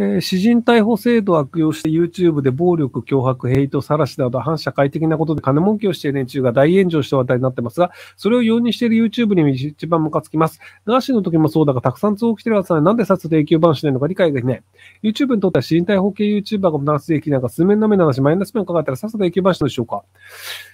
えー、私人逮捕制度を悪用して YouTube で暴力、脅迫、ヘイト、晒しなど反社会的なことで金儲けをしている連中が大炎上して話題になってますが、それを容認している YouTube に一番ムカつきます。ガーシーの時もそうだが、たくさん通報来てるはずなのになんでさっさと永久版しないのか理解ができない。YouTube にとっては私人逮捕系 YouTuber がもたらす益なんか数面の目なのマイナス面を考えたらさっさと永久版したでしょうか。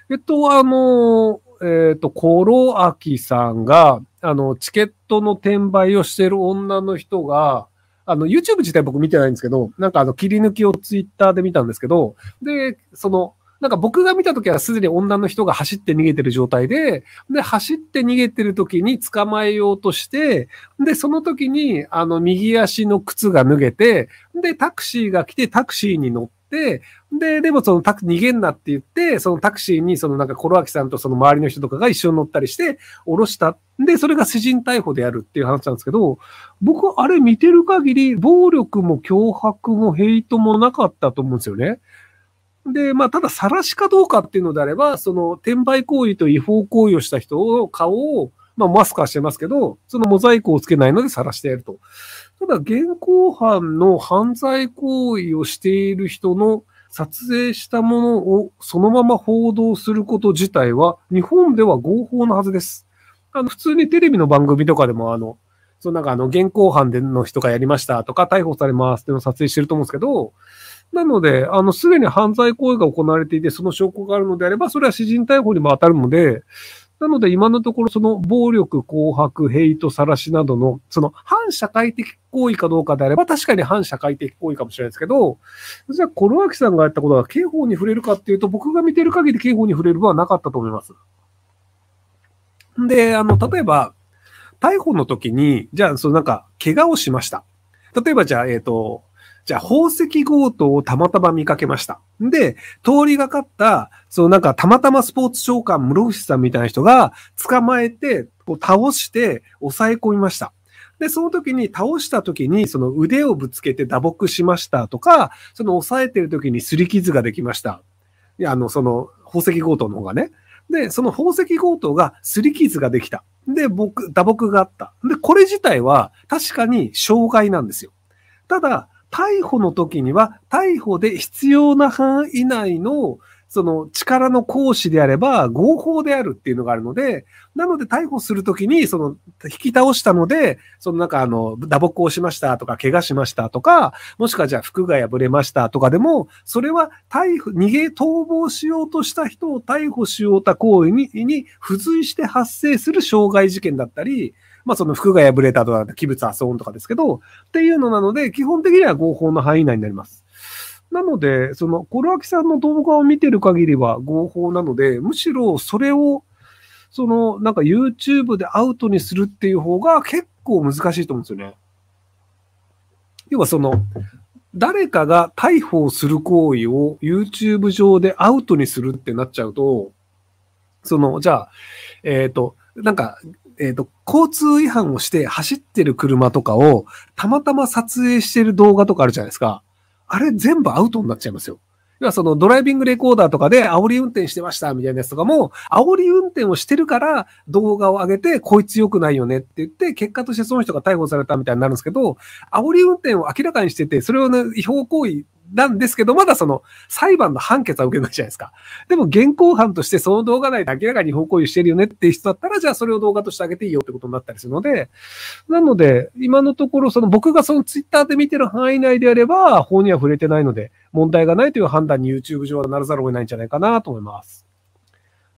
えっと、あのー、えっと、コロアキさんが、あの、チケットの転売をしてる女の人が、あの、YouTube 自体僕見てないんですけど、なんかあの、切り抜きを Twitter で見たんですけど、で、その、なんか僕が見た時はすでに女の人が走って逃げてる状態で、で、走って逃げてる時に捕まえようとして、で、その時に、あの、右足の靴が脱げて、で、タクシーが来てタクシーに乗っ、で、でもそのタク、逃げんなって言って、そのタクシーにそのなんかコロアキさんとその周りの人とかが一緒に乗ったりして、降ろした。で、それが私人逮捕でやるっていう話なんですけど、僕、はあれ見てる限り、暴力も脅迫もヘイトもなかったと思うんですよね。で、まあ、ただ、晒しかどうかっていうのであれば、その、転売行為と違法行為をした人を、顔を、まあ、マスクはしてますけど、そのモザイクをつけないので晒してやると。ただ現行犯の犯罪行為をしている人の撮影したものをそのまま報道すること自体は日本では合法なはずです。あの普通にテレビの番組とかでもあの、そのなんかあの現行犯での人がやりましたとか逮捕されますっていうのを撮影してると思うんですけど、なので、あの、すでに犯罪行為が行われていて、その証拠があるのであれば、それは私人逮捕にも当たるので、なので今のところその暴力、紅白、ヘイト、晒しなどの、その反社会的行為かどうかであれば、確かに反社会的行為かもしれないですけど、じゃあ、コロアキさんがやったことが刑法に触れるかっていうと、僕が見てる限り刑法に触れるのはなかったと思います。で、あの、例えば、逮捕の時に、じゃあ、そのなんか、怪我をしました。例えば、じゃあ、えっ、ー、と、じゃあ宝石強盗をたまたま見かけました。で、通りがかった、そのなんかたまたまスポーツ長官室伏さんみたいな人が捕まえて、こう倒して抑え込みました。で、その時に倒した時にその腕をぶつけて打撲しましたとか、その抑えてる時に擦り傷ができました。いや、あの、その宝石強盗の方がね。で、その宝石強盗が擦り傷ができた。で、僕、打撲があった。で、これ自体は確かに障害なんですよ。ただ、逮捕の時には、逮捕で必要な範囲内の、その力の行使であれば合法であるっていうのがあるので、なので逮捕するときに、その引き倒したので、そのなんかあの、打撲をしましたとか、怪我しましたとか、もしくはじゃあ服が破れましたとかでも、それは逮捕、逃げ、逃亡しようとした人を逮捕しようた行為に、に付随して発生する傷害事件だったり、まあその服が破れたとか、器物破損とかですけど、っていうのなので、基本的には合法の範囲内になります。なので、その、コロアキさんの動画を見てる限りは合法なので、むしろそれを、その、なんか YouTube でアウトにするっていう方が結構難しいと思うんですよね。要はその、誰かが逮捕する行為を YouTube 上でアウトにするってなっちゃうと、その、じゃあ、えっ、ー、と、なんか、えっ、ー、と、交通違反をして走ってる車とかをたまたま撮影してる動画とかあるじゃないですか。あれ全部アウトになっちゃいますよ。要はそのドライビングレコーダーとかで煽り運転してましたみたいなやつとかも、煽り運転をしてるから動画を上げて、こいつ良くないよねって言って、結果としてその人が逮捕されたみたいになるんですけど、煽り運転を明らかにしてて、それをね、違法行為なんですけど、まだその裁判の判決は受けないじゃないですか。でも現行犯としてその動画内で明らかに法行為してるよねっていう人だったら、じゃあそれを動画としてあげていいよってことになったりするので、なので、今のところその僕がそのツイッターで見てる範囲内であれば、法には触れてないので、問題がないという判断に YouTube 上はならざるを得ないんじゃないかなと思います。